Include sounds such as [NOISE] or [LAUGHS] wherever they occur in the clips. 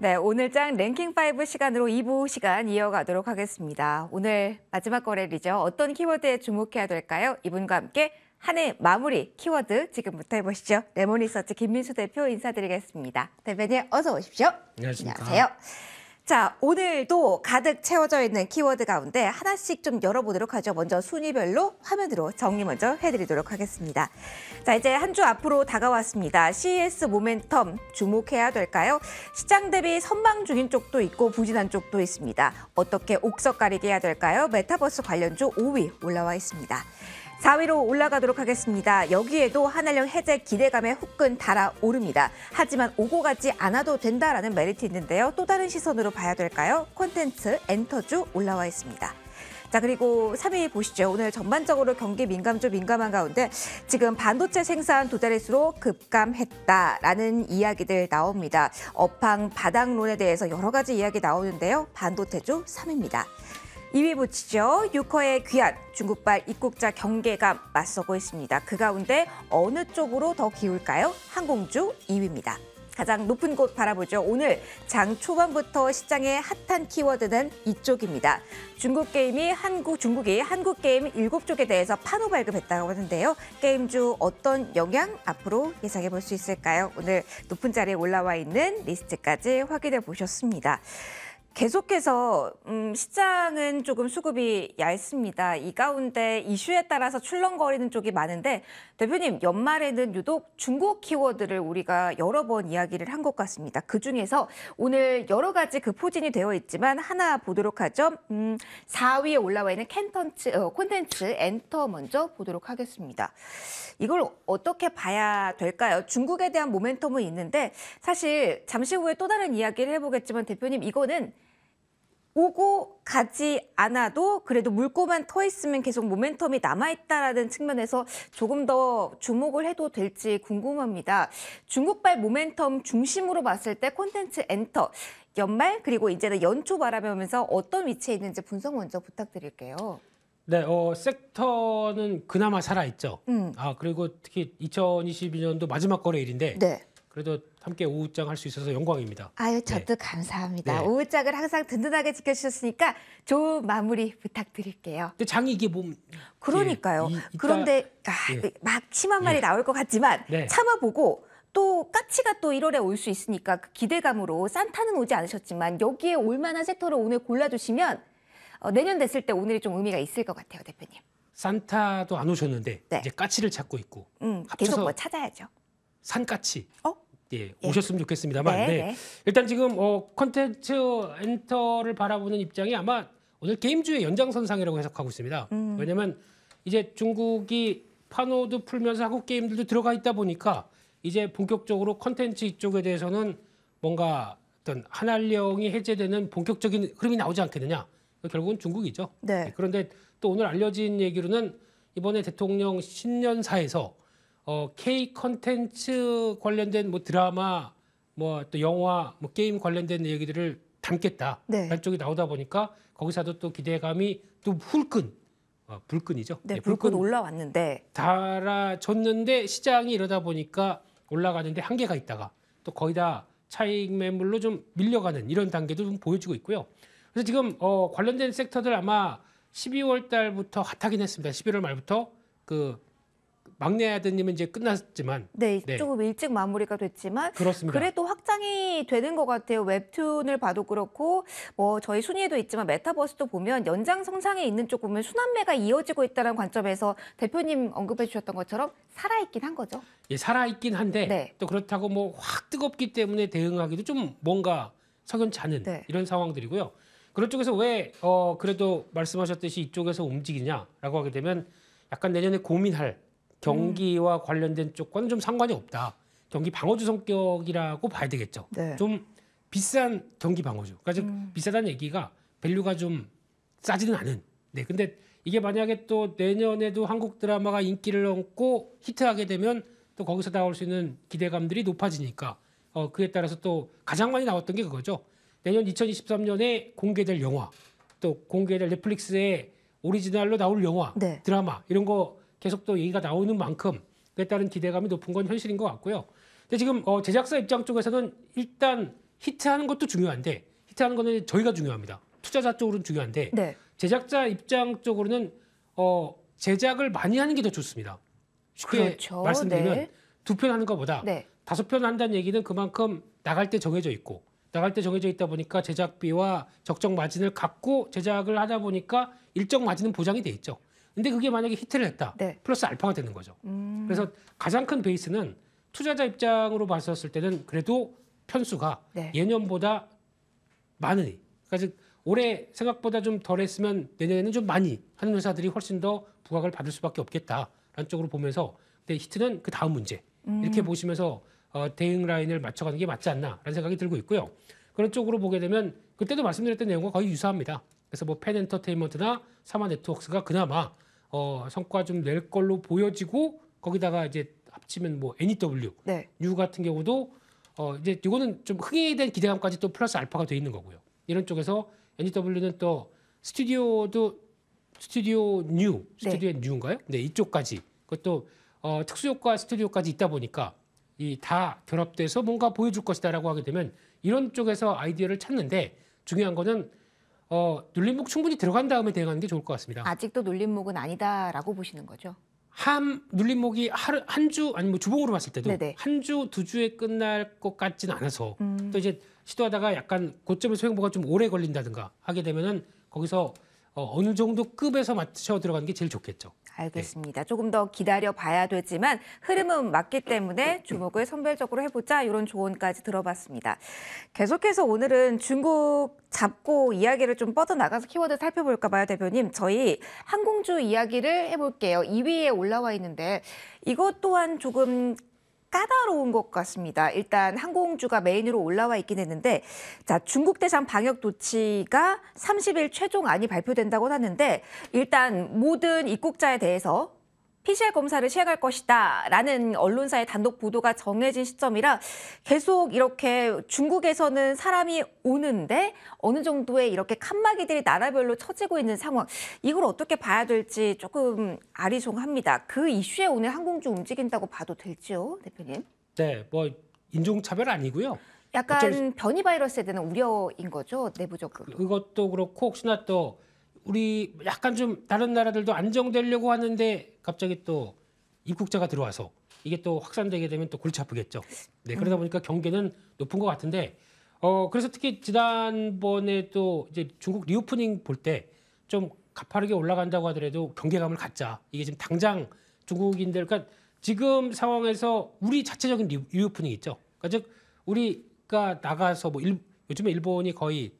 네, 오늘 짱 랭킹 5 시간으로 2부 시간 이어가도록 하겠습니다. 오늘 마지막 거래리죠 어떤 키워드에 주목해야 될까요? 이분과 함께 한 해 마무리 키워드 지금부터 해보시죠. 레몬리서치 김민수 대표 인사드리겠습니다. 대변인 어서 오십시오. 안녕하십니까. 안녕하세요. 자, 오늘도 가득 채워져 있는 키워드 가운데 하나씩 좀 열어보도록 하죠. 먼저 순위별로 화면으로 정리 먼저 해드리도록 하겠습니다. 자, 이제 한 주 앞으로 다가왔습니다. CES 모멘텀 주목해야 될까요? 시장 대비 선망 중인 쪽도 있고 부진한 쪽도 있습니다. 어떻게 옥석 가리게 해야 될까요? 메타버스 관련주 5위 올라와 있습니다. 4위로 올라가도록 하겠습니다. 여기에도 한알령 해제 기대감에 후끈 달아오릅니다. 하지만 오고 가지 않아도 된다라는 메리트 있는데요. 또 다른 시선으로 봐야 될까요? 콘텐츠 엔터주 올라와 있습니다. 자 그리고 3위 보시죠. 오늘 전반적으로 경기 민감주 민감한 가운데 지금 반도체 생산 도달일수로 급감했다라는 이야기들 나옵니다. 업황 바닥론에 대해서 여러 가지 이야기 나오는데요. 반도체주 3위입니다. 2위 붙이죠. 유커의 귀한 중국발 입국자 경계감 맞서고 있습니다. 그 가운데 어느 쪽으로 더 기울까요? 항공주 2위입니다. 가장 높은 곳 바라보죠. 오늘 장 초반부터 시장의 핫한 키워드는 이쪽입니다. 중국 게임이 한국 중국이 한국 게임 7쪽에 대해서 판호 발급했다고 하는데요. 게임주 어떤 영향 앞으로 예상해 볼 수 있을까요? 오늘 높은 자리에 올라와 있는 리스트까지 확인해 보셨습니다. 계속해서 음, 시장은 조금 수급이 얇습니다. 이 가운데 이슈에 따라서 출렁거리는 쪽이 많은데 대표님 연말에는 유독 중국 키워드를 우리가 여러 번 이야기를 한 것 같습니다. 그 중에서 오늘 여러 가지 그 포진이 되어 있지만 하나 보도록 하죠. 음, 4위에 올라와 있는 캔턴츠 어, 콘텐츠 엔터 먼저 보도록 하겠습니다. 이걸 어떻게 봐야 될까요? 중국에 대한 모멘텀은 있는데 사실 잠시 후에 또 다른 이야기를 해보겠지만 대표님 이거는 오고 가지 않아도 그래도 물고만 터 있으면 계속 모멘텀이 남아있다라는 측면에서 조금 더 주목을 해도 될지 궁금합니다. 중국발 모멘텀 중심으로 봤을 때 콘텐츠 엔터 연말 그리고 이제는 연초 바라보면서 어떤 위치에 있는지 분석 먼저 부탁드릴게요. 네, 어, 섹터는 그나마 살아있죠. 음. 아, 그리고 특히 2022년도 마지막 거래일인데 네. 그래도 함께 오후장 할수 있어서 영광입니다. 아유, 네. 저도 네. 감사합니다. 네. 오후장을 항상 든든하게 지켜주셨으니까 좋은 마무리 부탁드릴게요. 근데 장이 이게 몸... 그러니까요. 예, 이, 따 그런데 아, 예. 막 심한 예. 말이 예. 나올 것 같지만 네. 참아보고 또 까치가 또 1월에 올 수 있으니까 그 기대감으로 산타는 오지 않으셨지만 여기에 올 만한 세터를 오늘 골라주시면 어, 내년 됐을 때 오늘이 좀 의미가 있을 것 같아요, 대표님. 산타도 안 오셨는데 네. 이제 까치를 찾고 있고 음, 계속 뭐 찾아야죠. 산까치. 어? 예, 예, 오셨으면 좋겠습니다만 네, 네. 네. 일단 지금 어, 컨텐츠 엔터를 바라보는 입장이 아마 오늘 게임주의 연장선상이라고 해석하고 있습니다. 음. 왜냐하면 이제 중국이 파노도 풀면서 한국 게임들도 들어가 있다 보니까 이제 본격적으로 컨텐츠 이쪽에 대해서는 뭔가 어떤 한한령이 해제되는 본격적인 흐름이 나오지 않겠느냐. 결국은 중국이죠. 네. 예, 그런데 또 오늘 알려진 얘기로는 이번에 대통령 신년사에서 어, K 컨텐츠 관련된 뭐 드라마, 뭐 또 영화, 뭐 게임 관련된 얘기들을 담겠다. 네. 란 쪽이 나오다 보니까 거기서도 또 기대감이 또 훌끈, 어, 불끈이죠. 네, 예, 불끈, 올라왔는데 달아졌는데 시장이 이러다 보니까 올라가는데 한계가 있다가 또 거의 다 차익 매물로 좀 밀려가는 이런 단계도 좀 보여지고 있고요. 그래서 지금 어, 관련된 섹터들 아마 12월 달부터 핫하긴 했습니다. 11월 말부터 그 막내 아드님은 이제 끝났지만 네, 네. 조금 일찍 마무리가 됐지만 그렇습니다. 그래도 확장이 되는 것 같아요. 웹툰을 봐도 그렇고 뭐 저희 순위에도 있지만 메타버스도 보면 연장 성장에 있는 쪽 보면 순환매가 이어지고 있다는 관점에서 대표님 언급해 주셨던 것처럼 살아있긴 한 거죠. 예, 살아있긴 한데 네. 또 그렇다고 뭐 확 뜨겁기 때문에 대응하기도 좀 뭔가 석연찮은 네. 이런 상황들이고요. 그런 쪽에서 왜 어, 그래도 말씀하셨듯이 이쪽에서 움직이냐라고 하게 되면 약간 내년에 고민할 경기와 음. 관련된 쪽과는 좀 상관이 없다. 경기 방어주 성격이라고 봐야 되겠죠. 네. 좀 비싼 경기 방어주. 그러니까 음. 비싸다는 얘기가 밸류가 좀 싸지는 않은. 네. 근데 이게 만약에 또 내년에도 한국 드라마가 인기를 얻고 히트하게 되면 또 거기서 나올 수 있는 기대감들이 높아지니까 어, 그에 따라서 또 가장 많이 나왔던 게 그거죠. 내년 2023년에 공개될 영화, 또 공개될 넷플릭스의 오리지널로 나올 영화, 네. 드라마 이런 거 계속 또 얘기가 나오는 만큼 그에 따른 기대감이 높은 건 현실인 것 같고요. 근데 지금 어, 제작사 입장 쪽에서는 일단 히트하는 것도 중요한데 히트하는 거는 저희가 중요합니다. 투자자 쪽으로는 중요한데 네. 제작자 입장 쪽으로는 어, 제작을 많이 하는 게 더 좋습니다. 쉽게 그렇죠. 말씀드리면 네. 두편 하는 것보다 네. 다섯 편 한다는 얘기는 그만큼 나갈 때 정해져 있고 나갈 때 정해져 있다 보니까 제작비와 적정 마진을 갖고 제작을 하다 보니까 일정 마진은 보장이 돼 있죠. 근데 그게 만약에 히트를 했다. 네. 플러스 알파가 되는 거죠. 음. 그래서 가장 큰 베이스는 투자자 입장으로 봤었을 때는 그래도 편수가 네. 예년보다 많으니. 그러니까 올해 생각보다 좀 덜했으면 내년에는 좀 많이 하는 회사들이 훨씬 더 부각을 받을 수밖에 없겠다라는 쪽으로 보면서 근데 히트는 그 다음 문제 음. 이렇게 보시면서 어, 대응 라인을 맞춰가는 게 맞지 않나라는 생각이 들고 있고요. 그런 쪽으로 보게 되면 그때도 말씀드렸던 내용과 거의 유사합니다. 그래서 뭐 팬 엔터테인먼트나 사마 네트웍스가 그나마 어, 성과 좀 낼 걸로 보여지고 거기다가 이제 합치면 뭐 NEW, 네. U 같은 경우도 어, 이제 이거는 좀 흥행에 대한 기대감까지 또 플러스 알파가 돼 있는 거고요. 이런 쪽에서 NEW는 또 스튜디오도 스튜디오 뉴, 스튜디오 네. 뉴인가요? 네, 이쪽까지. 그것도 어, 특수효과 스튜디오까지 있다 보니까 이 다 결합돼서 뭔가 보여줄 것이다라고 하게 되면 이런 쪽에서 아이디어를 찾는데 중요한 거는 어, 눌림목 충분히 들어간 다음에 대응하는 게 좋을 것 같습니다. 아직도 눌림목은 아니다라고 보시는 거죠? 함 눌림목이 한주 아니 뭐 주봉으로 봤을 때도 한 주 두 주에 끝날 것 같지는 않아서 음. 또 이제 시도하다가 약간 고점에서 행보가 좀 오래 걸린다든가 하게 되면은 거기서 어, 느 정도 급에서 맞춰 들어가는 게 제일 좋겠죠. 알겠습니다. 네. 조금 더 기다려 봐야 되지만 흐름은 맞기 때문에 주목을 선별적으로 해보자 이런 조언까지 들어봤습니다. 계속해서 오늘은 중국 잡고 이야기를 좀 뻗어나가서 키워드 살펴볼까 봐요, 대표님. 저희 항공주 이야기를 해볼게요. 2위에 올라와 있는데 이것 또한 조금 까다로운 것 같습니다. 일단 항공주가 메인으로 올라와 있긴 했는데 자 중국 대상 방역 조치가 30일 최종 안이 발표된다고 하는데 일단 모든 입국자에 대해서 PCR 검사를 시행할 것이다 라는 언론사의 단독 보도가 정해진 시점이라 계속 이렇게 중국에서는 사람이 오는데 어느 정도의 이렇게 칸막이들이 나라별로 처지고 있는 상황 이걸 어떻게 봐야 될지 조금 아리송합니다. 그 이슈에 오늘 항공주 움직인다고 봐도 될지요, 대표님? 네, 뭐 인종차별 아니고요. 약간 어쩔... 변이 바이러스에 대한 우려인 거죠, 내부적으로. 그것도 그렇고 혹시나 또 우리 약간 좀 다른 나라들도 안정되려고 하는데 갑자기 또 입국자가 들어와서 이게 또 확산되게 되면 또 골치 아프겠죠. 네, 그러다 음. 보니까 경계는 높은 것 같은데 어 그래서 특히 지난번에 또 이제 중국 리오프닝 볼 때 좀 가파르게 올라간다고 하더라도 경계감을 갖자. 이게 지금 당장 중국인들 그러니까 지금 상황에서 우리 자체적인 리오프닝 있죠. 그러니까 즉 우리가 나가서 뭐 일, 요즘에 일본이 거의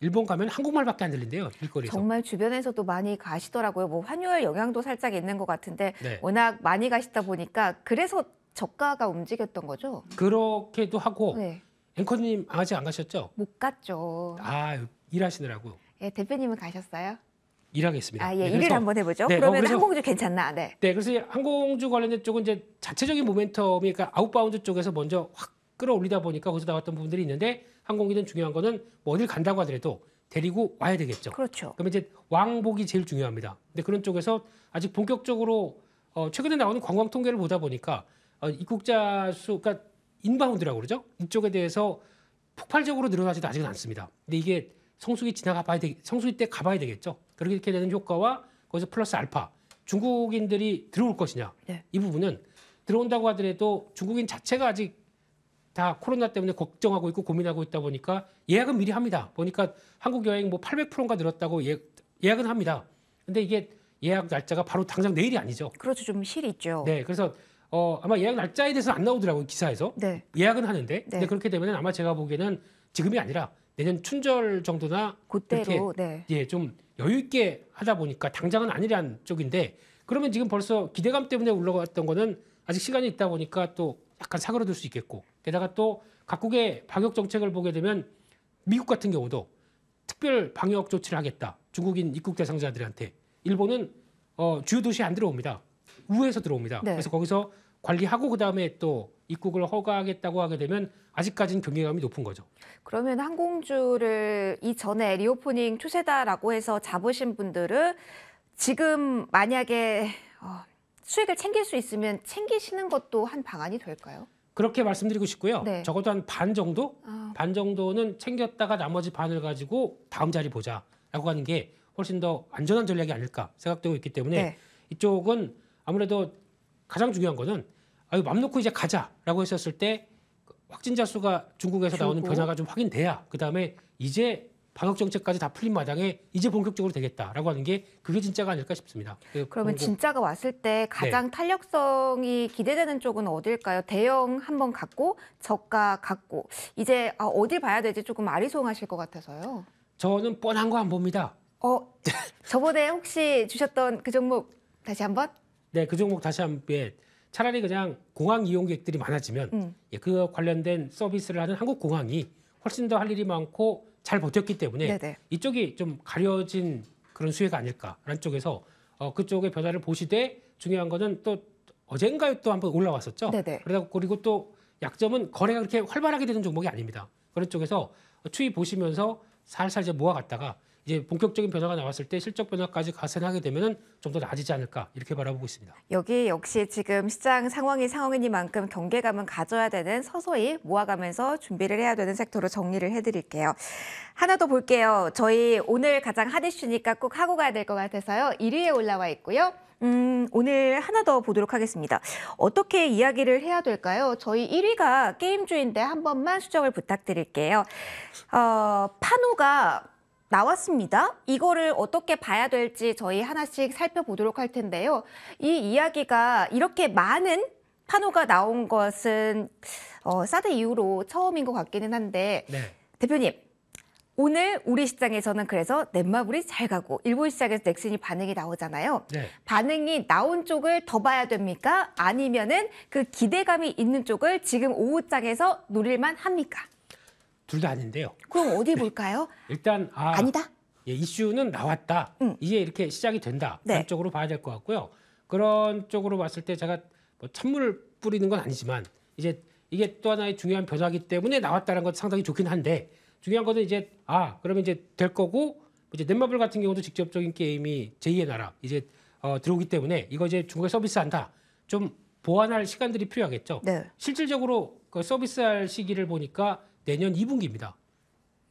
일본 가면 한국말밖에 안 들린대요 길거리에서. 정말 주변에서도 많이 가시더라고요. 뭐 환율 영향도 살짝 있는 것 같은데 네. 워낙 많이 가시다 보니까 그래서 저가가 움직였던 거죠. 그렇게도 하고 네. 앵커님 아직 안 가셨죠? 못 갔죠. 아 일하시느라고. 예, 대표님은 가셨어요? 일하겠습니다. 아, 예, 네, 일을 한번 해보죠. 네, 그러면 어, 항공주 괜찮나? 네. 네, 그래서 항공주 관련된 쪽은 이제 자체적인 모멘텀이 그러니까 아웃바운드 쪽에서 먼저 확 끌어올리다 보니까 거기서 나왔던 부분들이 있는데 항공기는 중요한 거는 뭐 어딜 간다고 하더라도 데리고 와야 되겠죠. 그렇죠. 그러면 이제 왕복이 제일 중요합니다. 근데 그런 쪽에서 아직 본격적으로 어, 최근에 나오는 관광 통계를 보다 보니까 어, 입국자 수, 가 그러니까 인바운드라고 그러죠. 이쪽에 대해서 폭발적으로 늘어나지도 아직은 않습니다. 근데 이게 성수기 지나가 봐야 되, 성수기 때 가봐야 되겠죠. 그렇게 되는 효과와 거기서 플러스 알파 중국인들이 들어올 것이냐 네. 이 부분은 들어온다고 하더라도 중국인 자체가 아직 다 코로나 때문에 걱정하고 있고 고민하고 있다 보니까 예약은 미리 합니다. 보니까 한국 여행 뭐 800%인가 늘었다고 예, 예약은 합니다. 근데 이게 예약 날짜가 바로 당장 내일이 아니죠. 그렇죠. 좀 실이 있죠. 네. 그래서 어, 아마 예약 날짜에 대해서는 안 나오더라고요. 기사에서. 네. 예약은 하는데. 네. 근데 그렇게 되면 아마 제가 보기에는 지금이 아니라 내년 춘절 정도나 그때로 네. 예, 좀 여유 있게 하다 보니까 당장은 아니란 쪽인데 그러면 지금 벌써 기대감 때문에 올라갔던 거는 아직 시간이 있다 보니까 또 약간 사그러들 수 있겠고 게다가 또 각국의 방역 정책을 보게 되면 미국 같은 경우도 특별 방역 조치를 하겠다. 중국인 입국 대상자들한테. 일본은 어, 주요 도시 에안 들어옵니다. 우에서 들어옵니다. 네. 그래서 거기서 관리하고 그다음에 또 입국을 허가하겠다고 하게 되면 아직까지는 경계감이 높은 거죠. 그러면 항공주를 이전에 리오프닝 추세다라고 해서 잡으신 분들은 지금 만약에 어, 수익을 챙길 수 있으면 챙기시는 것도 한 방안이 될까요? 그렇게 말씀드리고 싶고요. 네. 적어도 한 반 정도, 아. 반 정도는 챙겼다가 나머지 반을 가지고 다음 자리 보자라고 하는 게 훨씬 더 안전한 전략이 아닐까 생각되고 있기 때문에 네. 이쪽은 아무래도 가장 중요한 거는 아유 맘 놓고 이제 가자라고 했었을 때 확진자 수가 중국에서 나오는 변화가 좀 확인돼야 그 다음에 이제 방역 정책까지 다 풀린 마당에 이제 본격적으로 되겠다라고 하는 게 그게 진짜가 아닐까 싶습니다. 그 그러면 공공. 진짜가 왔을 때 가장 네. 탄력성이 기대되는 쪽은 어딜까요? 대형 한번 갖고 저가 갖고 이제 아, 어딜 봐야 될지 조금 아리송하실 것 같아서요. 저는 뻔한 거 안 봅니다. 어, [LAUGHS] 저번에 혹시 주셨던 그 종목 다시 한번? 네, 그 종목 다시 한번. 예. 차라리 그냥 공항 이용객들이 많아지면 음. 예, 그 관련된 서비스를 하는 한국 공항이 훨씬 더 할 일이 많고 잘 버텼기 때문에 네네. 이쪽이 좀 가려진 그런 수혜가 아닐까라는 쪽에서 어, 그쪽의 변화를 보시되 중요한 거는 또어젠가요또 한 번 올라왔었죠. 네네. 그러다 그리고 또 약점은 거래가 그렇게 활발하게 되는 종목이 아닙니다. 그런 쪽에서 추이 보시면서 살살 이제 모아갔다가 이제 본격적인 변화가 나왔을 때 실적 변화까지 가산하게 되면 좀 더 나아지지 않을까 이렇게 바라보고 있습니다. 여기 역시 지금 시장 상황이 상황이니만큼 경계감은 가져야 되는 서서히 모아가면서 준비를 해야 되는 섹터로 정리를 해드릴게요. 하나 더 볼게요. 저희 오늘 가장 핫 이슈니까 꼭 하고 가야 될 것 같아서요. 1위에 올라와 있고요. 음, 오늘 하나 더 보도록 하겠습니다. 어떻게 이야기를 해야 될까요? 저희 1위가 게임주인데 한 번만 수정을 부탁드릴게요. 어, 파노가 나왔습니다. 이거를 어떻게 봐야 될지 저희 하나씩 살펴보도록 할 텐데요. 이 이야기가 이렇게 많은 판호가 나온 것은 어, 사드 이후로 처음인 것 같기는 한데 네. 대표님 오늘 우리 시장에서는 그래서 넷마블이 잘 가고 일본 시장에서 넥슨이 반응이 나오잖아요. 네. 반응이 나온 쪽을 더 봐야 됩니까? 아니면은 그 기대감이 있는 쪽을 지금 오후장에서 노릴만 합니까? 둘다 아닌데요. 그럼 어디 네. 볼까요? [LAUGHS] 일단 아, 아니다. 예, 이슈는 나왔다. 음. 이제 이렇게 시작이 된다. 네. 그 쪽으로 봐야 될 것 같고요. 그런 쪽으로 봤을 때 제가 뭐 찬물을 뿌리는 건 아니지만 이제 이게 또 하나의 중요한 변화기 때문에 나왔다는 건 상당히 좋긴 한데 중요한 것은 이제 아 그러면 이제 될 거고 이제 넷마블 같은 경우도 직접적인 게임이 제2의 나라 이제 어, 들어오기 때문에 이거 이제 중국에 서비스한다 좀 보완할 시간들이 필요하겠죠. 네. 실질적으로 그 서비스할 시기를 보니까 내년 2분기입니다.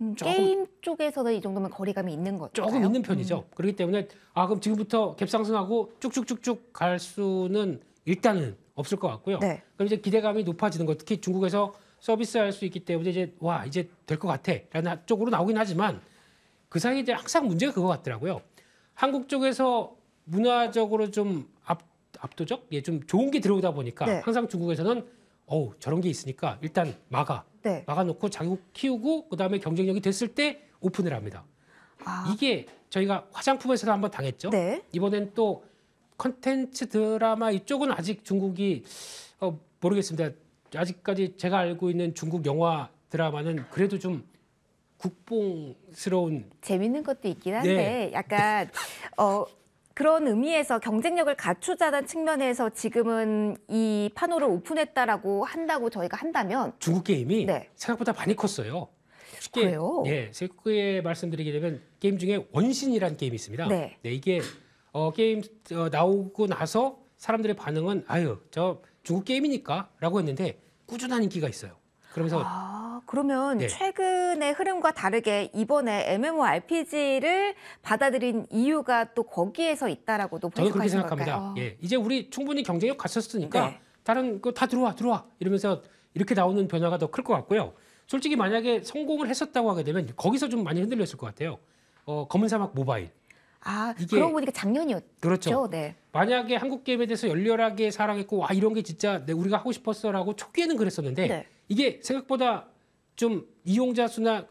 음, 조금, 게임 쪽에서는 이 정도면 거리감이 있는 거죠. 조금 있는 편이죠. 음. 그렇기 때문에 아 그럼 지금부터 갭상승하고 쭉쭉쭉쭉 갈 수는 일단은 없을 것 같고요. 네. 그럼 이제 기대감이 높아지는 것, 특히 중국에서 서비스할 수 있기 때문에 이제 와 이제 될 것 같아라는 쪽으로 나오긴 하지만 그 사이 이제 항상 문제가 그거 같더라고요. 한국 쪽에서 문화적으로 좀 압, 압도적, 예, 좀 좋은 게 들어오다 보니까 네. 항상 중국에서는 어우 저런 게 있으니까 일단 막아 네. 막아놓고 자국 키우고 그다음에 경쟁력이 됐을 때 오픈을 합니다. 아. 이게 저희가 화장품에서도 한번 당했죠. 네. 이번엔 또 컨텐츠 드라마 이쪽은 아직 중국이 어, 모르겠습니다. 아직까지 제가 알고 있는 중국 영화 드라마는 그래도 좀 국뽕스러운 재밌는 것도 있긴 한데 네. 약간 어 그런 의미에서 경쟁력을 갖추자는 측면에서 지금은 이 판호를 오픈했다라고 한다고 저희가 한다면 중국 게임이 네. 생각보다 많이 컸어요. 쉽게 그래요? 예, 쉽게 말씀드리게 되면 게임 중에 원신이란 게임이 있습니다. 네. 네 이게 어, 게임 어, 나오고 나서 사람들의 반응은 아유 저 중국 게임이니까라고 했는데 꾸준한 인기가 있어요. 그러면서 아, 그러면 네. 최근의 흐름과 다르게 이번에 MMORPG를 받아들인 이유가 또 거기에서 있다라고도 저는 그렇게 생각합니다. 아. 예, 이제 우리 충분히 경쟁력 갖췄으니까 네. 다른 거 다 들어와 들어와 이러면서 이렇게 나오는 변화가 더 클 것 같고요. 솔직히 만약에 성공을 했었다고 하게 되면 거기서 좀 많이 흔들렸을 것 같아요. 어, 검은 사막 모바일. 아, 이게 그러고 보니까 작년이었죠. 그렇죠. 네. 만약에 한국 게임에 대해서 열렬하게 사랑했고 와 이런 게 진짜 내 우리가 하고 싶었어라고 초기에는 그랬었는데 네. 이게 생각보다 좀 이용자 수나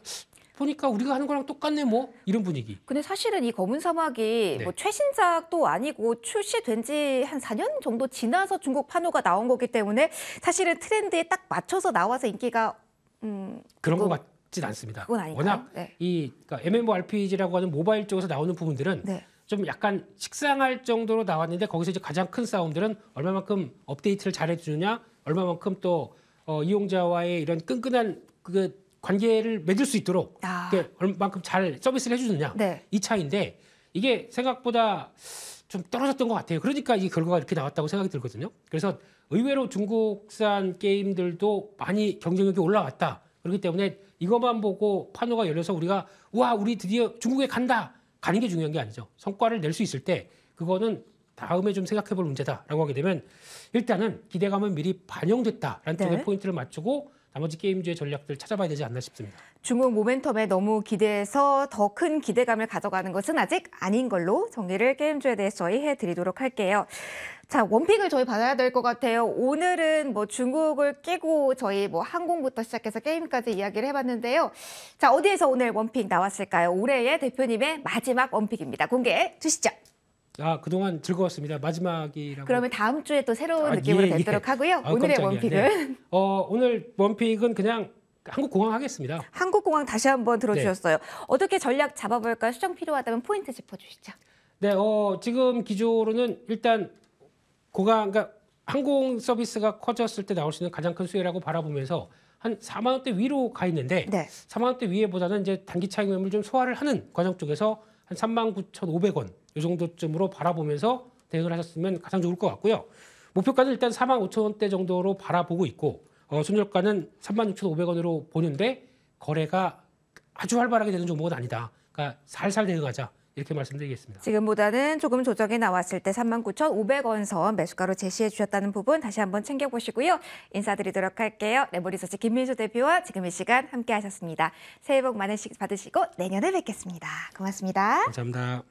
보니까 우리가 하는 거랑 똑같네 뭐 이런 분위기. 근데 사실은 이 검은 사막이 네. 뭐 최신작도 아니고 출시된 지 한 4년 정도 지나서 중국 판호가 나온 거기 때문에 사실은 트렌드에 딱 맞춰서 나와서 인기가 음 그런 거 같진 않습니다. 그건 아닌가요? 워낙 네. 이 그러니까 MMORPG라고 하는 모바일 쪽에서 나오는 부분들은 네. 좀 약간 식상할 정도로 나왔는데 거기서 이제 가장 큰 싸움들은 얼마만큼 업데이트를 잘해주느냐, 얼마만큼 또 어, 이용자와의 이런 끈끈한 그 관계를 맺을 수 있도록 아. 얼만큼잘 서비스를 해주느냐 네. 이차인데 이게 생각보다 좀 떨어졌던 것 같아요. 그러니까 이 결과가 이렇게 나왔다고 생각이 들거든요. 그래서 의외로 중국산 게임들도 많이 경쟁력이 올라왔다. 그렇기 때문에 이것만 보고 판호가 열려서 우리가 와 우리 드디어 중국에 간다 가는 게 중요한 게 아니죠. 성과를 낼 수 있을 때 그거는 다음에 좀 생각해볼 문제다라고 하게 되면 일단은 기대감은 미리 반영됐다라는 네. 쪽에 포인트를 맞추고 나머지 게임즈의 전략들 찾아봐야 되지 않나 싶습니다. 중국 모멘텀에 너무 기대해서 더 큰 기대감을 가져가는 것은 아직 아닌 걸로 정리를 게임즈에 대해서 해드리도록 할게요. 자, 원픽을 저희 받아야 될 것 같아요. 오늘은 뭐 중국을 끼고 저희 뭐 항공부터 시작해서 게임까지 이야기를 해봤는데요. 자, 어디에서 오늘 원픽 나왔을까요? 올해의 대표님의 마지막 원픽입니다. 공개해 주시죠. 아 그동안 즐거웠습니다. 마지막이라고. 그러면 다음 주에 또 새로운 아, 예, 느낌으로 예, 뵙도록 하고요. 아, 오늘의 깜짝이야. 원픽은 네. [LAUGHS] 어, 오늘 원픽은 그냥 한국공항 하겠습니다. 한국공항 다시 한번 들어주셨어요. 네. 어떻게 전략 잡아볼까 수정 필요하다면 포인트 짚어주시죠. 네, 어, 지금 기조로는 일단 고가 그러니까 항공 서비스가 커졌을 때 나올 수 있는 가장 큰 수혜라고 바라보면서 한 4만 원대 위로 가 있는데 네. 4만 원대 위에보다는 이제 단기 차익 매물 좀 소화를 하는 과정 쪽에서 한 39,500원 이 정도쯤으로 바라보면서 대응을 하셨으면 가장 좋을 것 같고요. 목표가는 일단 4 5 0원대 정도로 바라보고 있고 어, 손절가는 36,500원으로 보는데 거래가 아주 활발하게 되는 종목은 아니다. 그러니까 살살 대응하자. 이렇게 말씀드리겠습니다. 지금보다는 조금 조정이 나왔을 때 39,500원 선 매수가로 제시해 주셨다는 부분 다시 한번 챙겨보시고요. 인사드리도록 할게요. 레버리서치 김민수 대표와 지금 이 시간 함께하셨습니다. 새해 복 많이 받으시고 내년에 뵙겠습니다. 고맙습니다. 감사합니다.